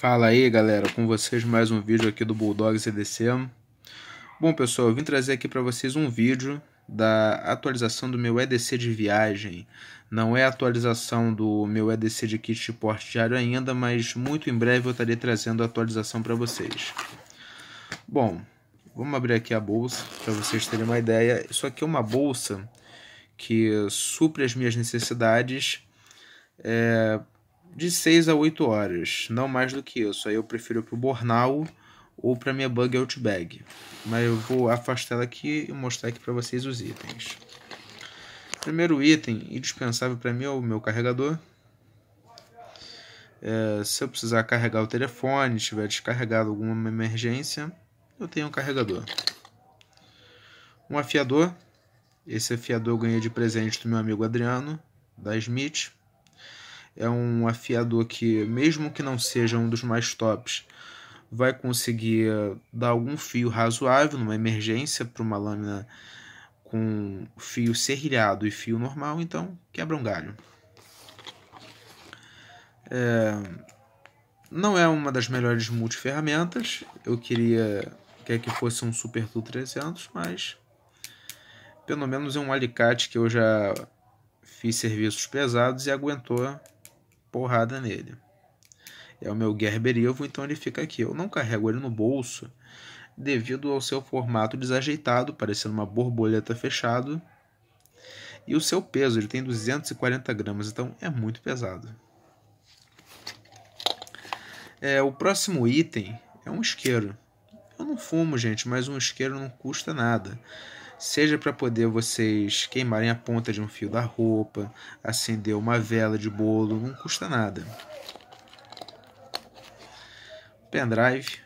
Fala aí galera, com vocês mais um vídeo aqui do Bulldogs EDC. Bom pessoal, eu vim trazer aqui para vocês um vídeo da atualização do meu EDC de viagem. Não é atualização do meu EDC de kit de porte diário ainda, mas muito em breve eu estarei trazendo a atualização para vocês. Bom, vamos abrir aqui a bolsa para vocês terem uma ideia. Isso aqui é uma bolsa que supre as minhas necessidades. É, de 6 a 8 horas, não mais do que isso. Aí eu prefiro para o Bornal ou para minha Bug Outbag. Mas eu vou afastar ela aqui e mostrar aqui para vocês os itens. Primeiro item indispensável para mim é o meu carregador. É, se eu precisar carregar o telefone, estiver descarregado alguma emergência, eu tenho um carregador. Um afiador. Esse afiador eu ganhei de presente do meu amigo Adriano, da Smith é um afiador que, mesmo que não seja um dos mais tops, vai conseguir dar algum fio razoável numa emergência para uma lâmina com fio serrilhado e fio normal, então quebra um galho. É... Não é uma das melhores multiferramentas, eu queria quer que fosse um Super Tool 300, mas pelo menos é um alicate que eu já fiz serviços pesados e aguentou porrada nele. É o meu Gerber Evo, então ele fica aqui. Eu não carrego ele no bolso devido ao seu formato desajeitado, parecendo uma borboleta fechado. E o seu peso, ele tem 240 gramas, então é muito pesado. É, o próximo item é um isqueiro. Eu não fumo, gente, mas um isqueiro não custa nada seja para poder vocês queimarem a ponta de um fio da roupa, acender uma vela de bolo, não custa nada. Pendrive.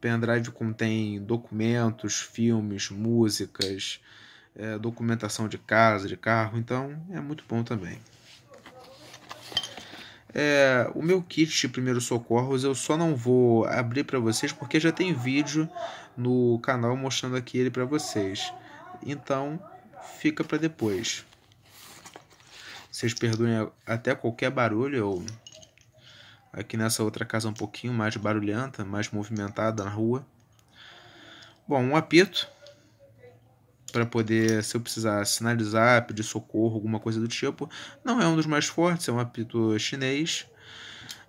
Pendrive contém documentos, filmes, músicas, é, documentação de casa, de carro, então é muito bom também. É, o meu kit de primeiros socorros eu só não vou abrir para vocês porque já tem vídeo no canal mostrando aqui ele para vocês então fica para depois. Vocês perdoem até qualquer barulho. ou aqui nessa outra casa um pouquinho mais barulhenta, mais movimentada na rua. Bom, um apito para poder, se eu precisar sinalizar, pedir socorro, alguma coisa do tipo. Não é um dos mais fortes, é um apito chinês.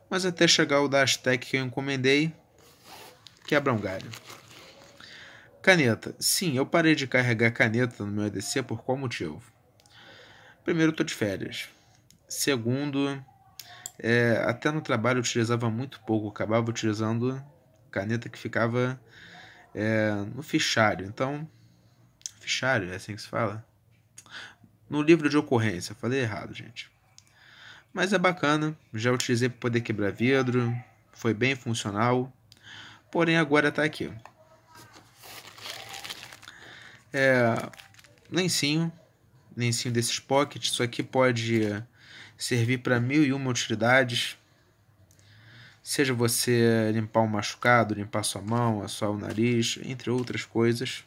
Mas até chegar o da Aztec que eu encomendei, quebra um galho. Caneta. Sim, eu parei de carregar caneta no meu EDC por qual motivo? Primeiro, estou de férias. Segundo, é, até no trabalho eu utilizava muito pouco, acabava utilizando caneta que ficava é, no fichário. Então, fichário, é assim que se fala? No livro de ocorrência, falei errado, gente. Mas é bacana, já utilizei para poder quebrar vidro, foi bem funcional, porém agora está aqui. É, lencinho, lencinho desses pockets. Isso aqui pode servir para mil e uma utilidades. Seja você limpar um machucado, limpar sua mão, a o nariz, entre outras coisas.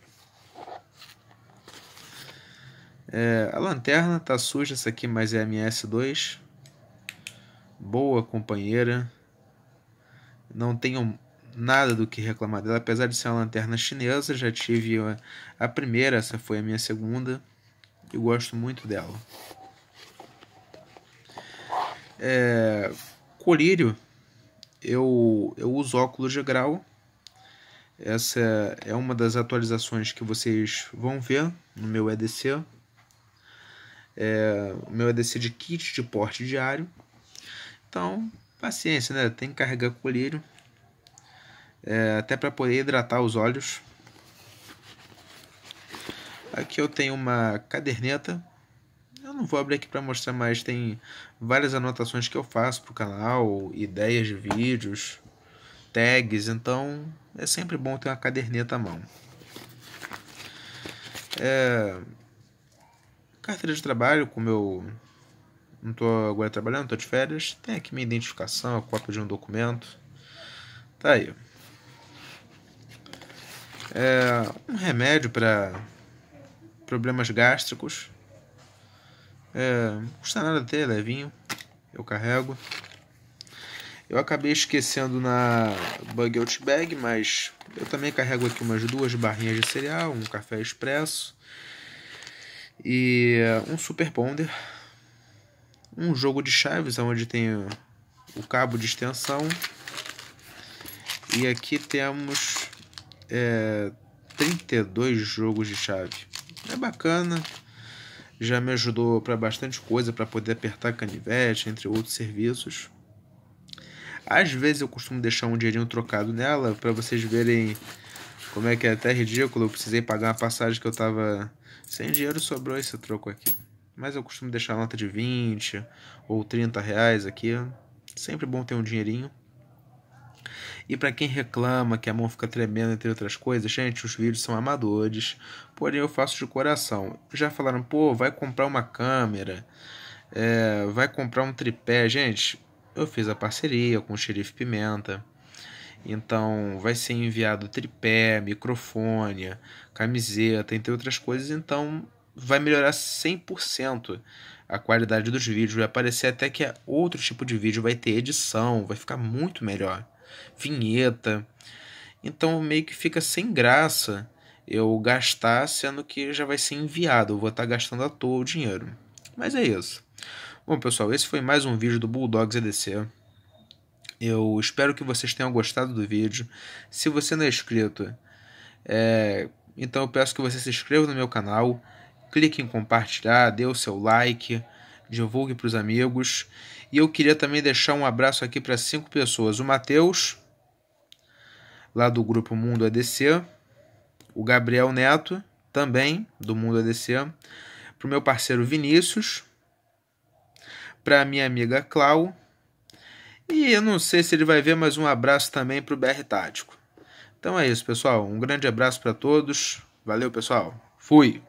É, a lanterna tá suja essa aqui, mas é MS2. Boa companheira. Não tenho nada do que reclamar dela, apesar de ser uma lanterna chinesa, já tive a, a primeira, essa foi a minha segunda. Eu gosto muito dela. É, colírio, eu, eu uso óculos de grau. Essa é uma das atualizações que vocês vão ver no meu EDC. É, o meu EDC de kit de porte diário. Então, paciência, né? Tem que carregar colírio é, até para poder hidratar os olhos. Aqui eu tenho uma caderneta. Eu não vou abrir aqui para mostrar mais, tem várias anotações que eu faço para o canal, ideias de vídeos, tags, então é sempre bom ter uma caderneta à mão. É... Carteira de trabalho, como eu não estou agora trabalhando, estou de férias, tem aqui minha identificação, a cópia de um documento. Tá aí é, um remédio para problemas gástricos. É, não custa nada ter, é levinho. Eu carrego. Eu acabei esquecendo na Bug Out Bag, mas eu também carrego aqui umas duas barrinhas de cereal, um café expresso e um Super Ponder. Um jogo de chaves, onde tem o cabo de extensão. E aqui temos é, 32 jogos de chave. É bacana, já me ajudou para bastante coisa, para poder apertar canivete, entre outros serviços. Às vezes eu costumo deixar um dinheirinho trocado nela, para vocês verem como é que é até ridículo. Eu precisei pagar uma passagem que eu tava sem dinheiro, sobrou esse troco aqui. Mas eu costumo deixar nota de 20 ou 30 reais aqui. Sempre bom ter um dinheirinho. E para quem reclama que a mão fica tremendo, entre outras coisas, gente, os vídeos são amadores, porém eu faço de coração. Já falaram, pô, vai comprar uma câmera, é, vai comprar um tripé. Gente, eu fiz a parceria com o Xerife Pimenta. Então vai ser enviado tripé, microfone, camiseta, entre outras coisas. Então vai melhorar 100% a qualidade dos vídeos. Vai aparecer até que é outro tipo de vídeo, vai ter edição, vai ficar muito melhor vinheta. Então meio que fica sem graça eu gastar, sendo que já vai ser enviado. Eu vou estar tá gastando à toa o dinheiro. Mas é isso. Bom, pessoal, esse foi mais um vídeo do Bulldogs EDC. Eu espero que vocês tenham gostado do vídeo. Se você não é inscrito, é... então eu peço que você se inscreva no meu canal, clique em compartilhar, dê o seu like divulguem para os amigos. E eu queria também deixar um abraço aqui para cinco pessoas: o Matheus, lá do grupo Mundo ADC, o Gabriel Neto, também do Mundo ADC, para o meu parceiro Vinícius, para a minha amiga Clau. E eu não sei se ele vai ver, mas um abraço também para o BR Tático. Então é isso, pessoal. Um grande abraço para todos. Valeu, pessoal. Fui!